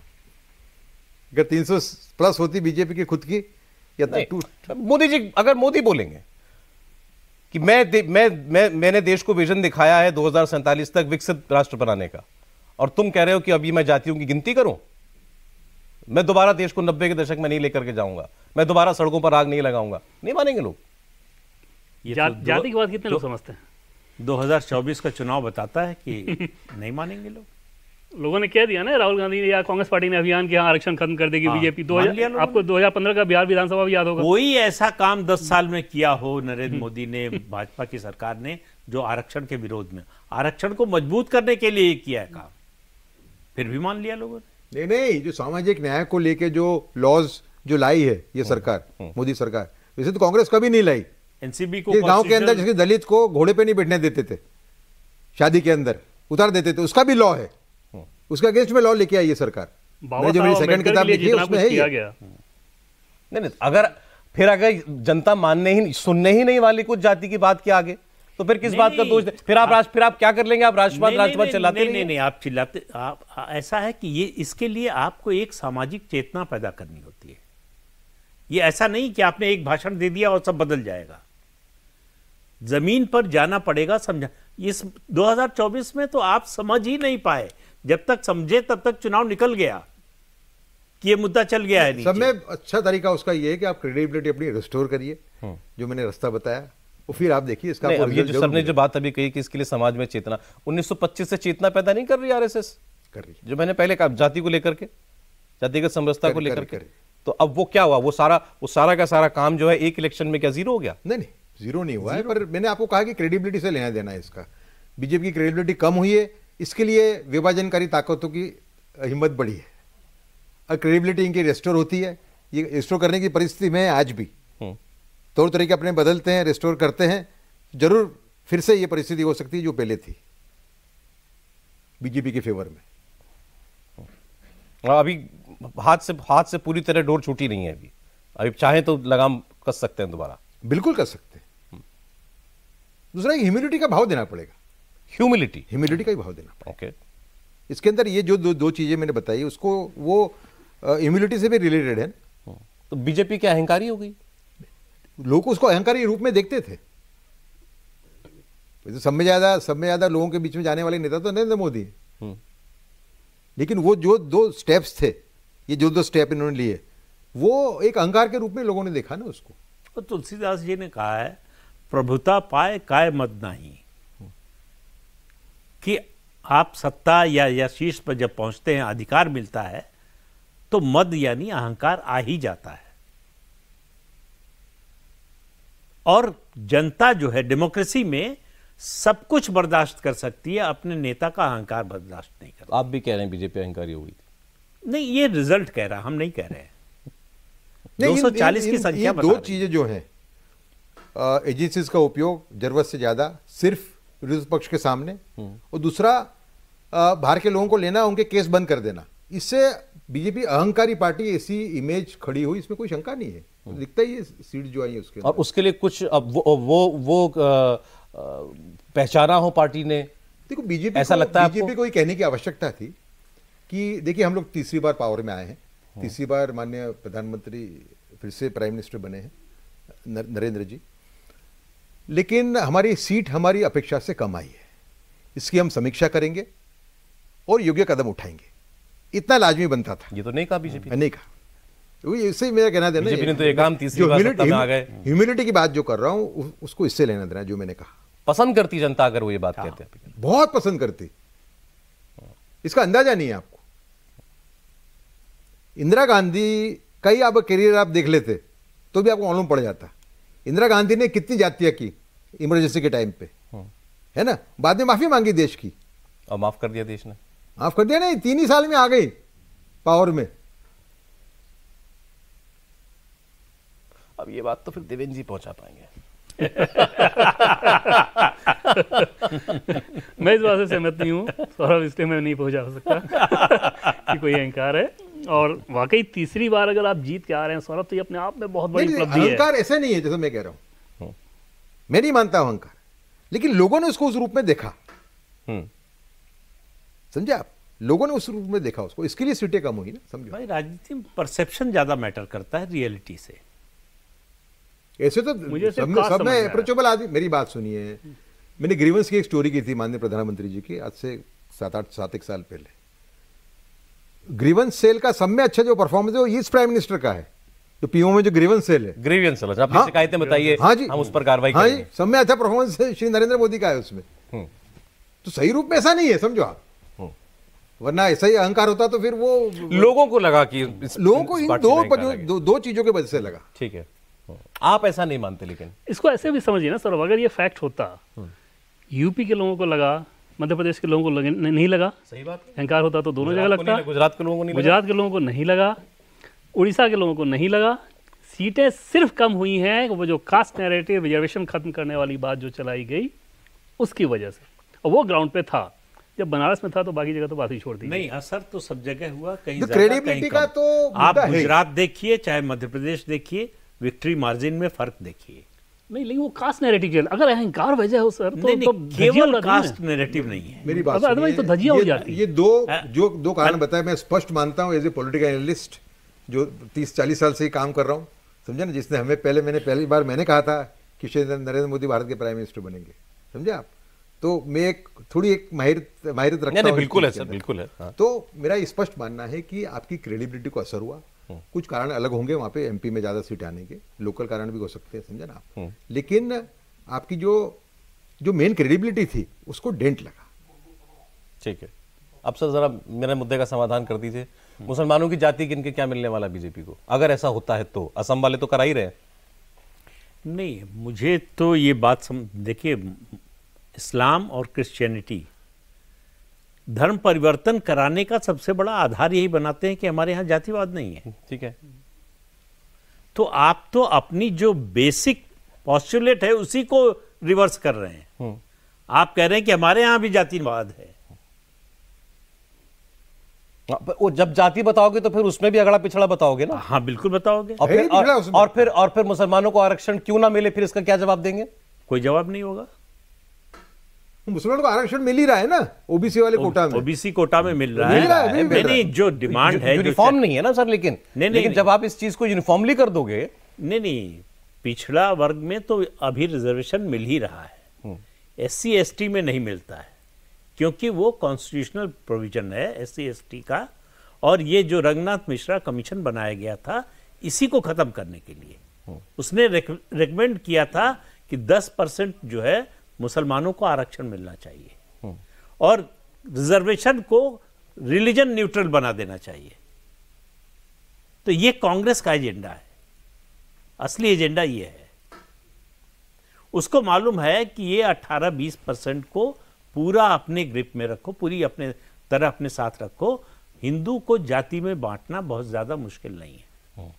अगर 300 प्लस होती बीजेपी की खुद की या मोदी जी अगर मोदी बोलेंगे कि मैं मैं मैं मैंने देश को विजन दिखाया है दो तक विकसित राष्ट्र बनाने का और तुम कह रहे हो कि अभी मैं जातियों की गिनती करूं मैं दोबारा देश को नब्बे के दशक में नहीं लेकर के जाऊंगा मैं दोबारा सड़कों पर आग नहीं लगाऊंगा नहीं मानेंगे लोग तो जाति की बात कितने लोग समझते हैं 2024 का चुनाव बताता है कि (laughs) नहीं मानेंगे लोग लोगों ने कह दिया ना राहुल गांधी ने या कांग्रेस पार्टी ने अभियान किया आरक्षण खत्म कर देगी हाँ, बीजेपी दो हजार आपको 2015 का बिहार विधानसभा भी याद होगा कोई ऐसा काम 10 साल में किया हो नरेंद्र हम्म। मोदी ने भाजपा की सरकार ने जो आरक्षण के विरोध में आरक्षण को मजबूत करने के लिए किया है काम फिर भी मान लिया लोगों ने नहीं नहीं जो सामाजिक न्याय को लेकर जो लॉज जो लाई है ये हम्म। सरकार हम्म। मोदी सरकार वैसे तो कांग्रेस कभी नहीं लाई एनसीबी को गांव के अंदर जिसके दलित को घोड़े पे नहीं बैठने देते थे शादी के अंदर उतार देते थे उसका भी लॉ है हाँ। उसका अगेंस्ट में लॉ लेके आई है सरकार जो मेरी सेकंड किताब लिखी है उसमें है नहीं नहीं अगर फिर अगर जनता मानने ही सुनने ही नहीं वाली कुछ जाति की बात के आगे तो फिर किस बात का दोष फिर आप राष्ट्र फिर आप क्या कर लेंगे आप राष्ट्रवाद राष्ट्रवाद चलाते नहीं नहीं आप चिल्लाते आप ऐसा है कि ये इसके लिए आपको एक सामाजिक चेतना पैदा करनी होती है ये ऐसा नहीं कि आपने एक भाषण दे दिया और सब बदल जाएगा जमीन पर जाना पड़ेगा समझा इस 2024 में तो आप समझ ही नहीं पाए जब तक समझे तब तक चुनाव निकल गया कि ये मुद्दा चल गया है सब में अच्छा तरीका उसका ये है कि आप क्रेडिबिलिटी अपनी रिस्टोर करिए हाँ। जो मैंने रास्ता बताया और फिर आप देखिए इसका अब ये जो सबने जो बात अभी कही कि इसके लिए समाज में चेतना 1925 से चेतना पैदा नहीं कर रही आरएसएस कर रही जो मैंने पहले कहा जाति को लेकर के जातिगत समरसता को लेकर के तो अब वो क्या हुआ वो सारा वो सारा का सारा काम जो है एक इलेक्शन में क्या जीरो हो गया नहीं नहीं जीरो नहीं हुआ है पर मैंने आपको कहा कि क्रेडिबिलिटी से लेना देना है इसका बीजेपी की क्रेडिबिलिटी कम हुई है इसके लिए विभाजनकारी ताकतों की हिम्मत बढ़ी है और क्रेडिबिलिटी इनकी रेस्टोर होती है ये रेस्टोर करने की परिस्थिति में आज भी हम्म। तौर तरीके अपने बदलते हैं रेस्टोर करते हैं जरूर फिर से ये परिस्थिति हो सकती है जो पहले थी बीजेपी के फेवर में हम्म। अभी हाथ से हाथ से पूरी तरह डोर छूटी नहीं है अभी अभी चाहे तो लगाम कस सकते हैं दोबारा बिल्कुल कर सकते दूसरा एक ह्यूमिलिटी का भाव देना पड़ेगा ह्यूमिलिटी ह्यूमिलिटी का ही भाव देना ओके okay. इसके अंदर ये जो दो दो चीज़ें मैंने बताई उसको वो ह्यूमिलिटी से भी रिलेटेड है hmm. तो बीजेपी की अहंकारी हो गई लोग उसको अहंकारी रूप में देखते थे तो सब में ज़्यादा सब में ज़्यादा लोगों के बीच में जाने वाले नेता तो नरेंद्र मोदी hmm. लेकिन वो जो दो स्टेप्स थे ये जो दो स्टेप इन्होंने लिए वो एक अहंकार के रूप में लोगों ने देखा ना उसको तो तुलसीदास जी ने कहा है प्रभुता पाए काय मत नहीं कि आप सत्ता या या शीर्ष पर जब पहुंचते हैं अधिकार मिलता है तो मद यानी अहंकार आ ही जाता है और जनता जो है डेमोक्रेसी में सब कुछ बर्दाश्त कर सकती है अपने नेता का अहंकार बर्दाश्त नहीं कर आप भी कह रहे हैं बीजेपी अहंकारी हो गई थी नहीं ये रिजल्ट कह रहा हम नहीं कह रहे हैं दो सौ चालीस की संख्या दो चीजें जो है एजेंसीज का उपयोग जरूरत से ज़्यादा सिर्फ विरोध पक्ष के सामने हम्म। और दूसरा बाहर के लोगों को लेना उनके केस बंद कर देना इससे बीजेपी अहंकारी पार्टी ऐसी इमेज खड़ी हुई इसमें कोई शंका नहीं है हम्म। दिखता ही सीट जो आई है उसके और उसके लिए कुछ अब वो वो, वो पहचाना हो पार्टी ने देखो बीजेपी ऐसा लगता है बीजेपी को ये कहने की आवश्यकता थी कि देखिए हम लोग तीसरी बार पावर में आए हैं हम्म। तीसरी बार माननीय प्रधानमंत्री फिर से प्राइम मिनिस्टर बने हैं नरेंद्र जी लेकिन हमारी सीट हमारी अपेक्षा से कम आई है इसकी हम समीक्षा करेंगे और योग्य कदम उठाएंगे इतना लाजमी बनता था ये तो नहीं कहा बीजेपी नहीं कहा तो इससे मेरा कहना देना बीजेपी ने तो एक आम तीसरी बार आ गए की बात जो कर रहा हूं उसको इससे लेना देना जो मैंने कहा पसंद करती जनता अगर वो ये बात हाँ। कहते हैं बहुत पसंद करती इसका अंदाजा नहीं है आपको इंदिरा गांधी कई आप करियर आप देख लेते तो भी आपको मालूम पड़ जाता इंदिरा गांधी ने कितनी जातियां की इमरजेंसी के टाइम पे हाँ। है ना बाद में माफी मांगी देश की और माफ कर दिया देश ने माफ कर दिया नहीं तीन ही साल में आ गई पावर में अब ये बात तो फिर देवेंद्र जी पहुंचा पाएंगे (laughs) मैं इस बात से सहमत नहीं हूँ सौरभ इसलिए मैं नहीं पहुंचा सकता (laughs) कि कोई अहंकार है और वाकई तीसरी बार अगर आप जीत के आ रहे हैं सौरभ तो ये अपने आप में बहुत बड़ी उपलब्धि है अहंकार ऐसे नहीं है जैसे मैं कह रहा हूं मैं नहीं मानता हूं अहंकार लेकिन लोगों ने उसको उस रूप में देखा हम्म। समझे आप लोगों ने उस रूप में देखा उसको इसके लिए सीटें कम हुई ना समझो भाई राजनीति में परसेप्शन ज्यादा मैटर करता है रियलिटी से ऐसे तो मुझे सब में अप्रोचेबल आदमी मेरी बात सुनिए मैंने ग्रीवंस की एक स्टोरी की थी माननीय प्रधानमंत्री जी की आज से सात आठ सात एक साल पहले ग्रीवन सेल का सब में अच्छा जो परफॉर्मेंस है वो इस प्राइम मिनिस्टर का है जो पीओ में जो ग्रीवन सेल है ग्रीवन सेल अच्छा हाँ, शिकायतें बताइए हाँ जी हम उस पर कार्रवाई हाँ जी सब में अच्छा परफॉर्मेंस श्री नरेंद्र मोदी का है उसमें हम्म। तो सही रूप में ऐसा नहीं है समझो आप हम्म। वरना ऐसा ही अहंकार होता तो फिर वो लोगों को लगा कि लोगों को इन दो दो, दो, दो चीजों के वजह से लगा ठीक है आप ऐसा नहीं मानते लेकिन इसको ऐसे भी समझिए ना सर अगर ये फैक्ट होता यूपी हम्म। के लोगों को लगा मध्य प्रदेश के लोगों को लगे, नहीं लगा सही बात अहंकार होता तो दोनों जगह लगता गुजरात के लोगों को गुजरात के लोगों को नहीं लगा उड़ीसा के लोगों को नहीं लगा सीटें सिर्फ कम हुई हैं वो जो कास्ट नैरेटिव रिजर्वेशन खत्म करने वाली बात जो चलाई गई उसकी वजह से और वो ग्राउंड पे था जब बनारस में था तो बाकी जगह तो बात ही छोड़ दी नहीं असर तो सब जगह हुआ कहीं तो क्रेडिबिलिटी का तो आप गुजरात देखिए चाहे मध्य प्रदेश देखिए विक्ट्री मार्जिन में फर्क देखिए नहीं लेकिन वो कास्ट नैरेटिव चल अगर अहंकार वजह हो सर तो, नहीं, तो केवल कास्ट नैरेटिव नहीं है मेरी बात अदरवाइज तो धजिया हो जाती है ये दो आ? हाँ। जो दो कारण हाँ। बताए मैं स्पष्ट मानता हूँ एज ए पॉलिटिकल एनालिस्ट जो तीस चालीस साल से ही काम कर रहा हूँ समझे ना जिसने हमें पहले मैंने पहली बार मैंने कहा था कि श्री नरेंद्र मोदी भारत के प्राइम मिनिस्टर बनेंगे समझे आप तो मैं एक थोड़ी एक माहिर माहिर रखता हूँ बिल्कुल है सर बिल्कुल है हाँ। तो मेरा स्पष्ट मानना है कि आपकी क्रेडिबिलिटी को असर हुआ कुछ कारण अलग होंगे वहाँ पे एमपी में ज़्यादा सीट आने के लोकल कारण भी हो सकते हैं समझे ना आप हम्म। लेकिन आपकी जो जो मेन क्रेडिबिलिटी थी उसको डेंट लगा ठीक है अब सर ज़रा मेरे मुद्दे का समाधान कर दीजिए मुसलमानों की जाति गिन के क्या मिलने वाला बीजेपी को अगर ऐसा होता है तो असम वाले तो करा ही रहे नहीं मुझे तो ये बात सम देखिए इस्लाम और क्रिश्चियनिटी धर्म परिवर्तन कराने का सबसे बड़ा आधार यही बनाते हैं कि हमारे यहाँ जातिवाद नहीं है ठीक है तो आप तो अपनी जो बेसिक पॉस्टुलेट है उसी को रिवर्स कर रहे हैं हम्म। आप कह रहे हैं कि हमारे यहां भी जातिवाद है हाँ, वो जब जाति बताओगे तो फिर उसमें भी अगड़ा पिछड़ा बताओगे ना हाँ बिल्कुल बताओगे और फिर और, और फिर और फिर मुसलमानों को आरक्षण क्यों ना मिले फिर इसका क्या जवाब देंगे कोई जवाब नहीं होगा मुसलमान को आरक्षण मिल ही रहा है ना ओबीसी वाले कोटा में ओबीसी कोटा में मिल रहा है मिल रहा है नहीं नहीं जो डिमांड है यूनिफॉर्म नहीं है ना सर लेकिन नहीं लेकिन जब आप इस चीज को यूनिफॉर्मली कर दोगे नहीं नहीं पिछड़ा वर्ग में तो अभी रिजर्वेशन मिल ही रहा है एस हम्म। सी में नहीं मिलता है क्योंकि वो कॉन्स्टिट्यूशनल प्रोविजन है एस सी का और ये जो रंगनाथ मिश्रा कमीशन बनाया गया था इसी को खत्म करने के लिए हम्म। उसने रेकमेंड किया था कि 10 परसेंट जो है मुसलमानों को आरक्षण मिलना चाहिए हम्म। और रिजर्वेशन को रिलीजन न्यूट्रल बना देना चाहिए तो ये कांग्रेस का एजेंडा है असली एजेंडा ये है उसको मालूम है कि ये 18-20 परसेंट को पूरा अपने ग्रिप में रखो पूरी अपने तरह अपने साथ रखो हिंदू को जाति में बांटना बहुत ज़्यादा मुश्किल नहीं है हम्म।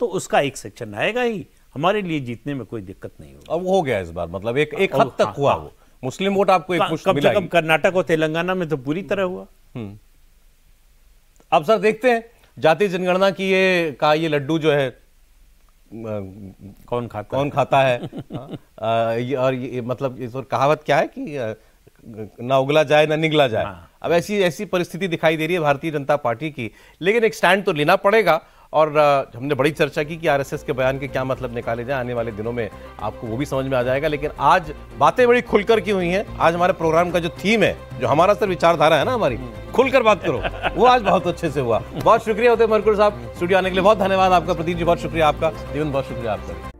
तो उसका एक सेक्शन आएगा ही हमारे लिए जीतने में कोई दिक्कत नहीं होगी अब हो गया इस बार मतलब एक एक हद तक हाँ, हुआ हाँ। वो मुस्लिम वोट आपको एक हाँ, कम से कम कर्नाटक और तेलंगाना में तो पूरी तरह हुआ हम्म। अब सर देखते हैं जाति जनगणना की ये का ये लड्डू जो है कौन खाता कौन खाता है (laughs) और ये मतलब इस और कहावत क्या है कि ना उगला जाए ना निगला जाए हाँ। अब ऐसी ऐसी परिस्थिति दिखाई दे रही है भारतीय जनता पार्टी की लेकिन एक स्टैंड तो लेना पड़ेगा और हमने बड़ी चर्चा की कि आरएसएस के बयान के क्या मतलब निकाले जाए आने वाले दिनों में आपको वो भी समझ में आ जाएगा लेकिन आज बातें बड़ी खुलकर की हुई हैं आज हमारे प्रोग्राम का जो थीम है जो हमारा सर विचारधारा है ना हमारी खुलकर बात करो वो आज बहुत अच्छे से हुआ बहुत शुक्रिया होते मरकुर साहब स्टूडियो आने के लिए बहुत धन्यवाद आपका प्रदीप जी बहुत शुक्रिया आपका जीवन बहुत शुक्रिया आपका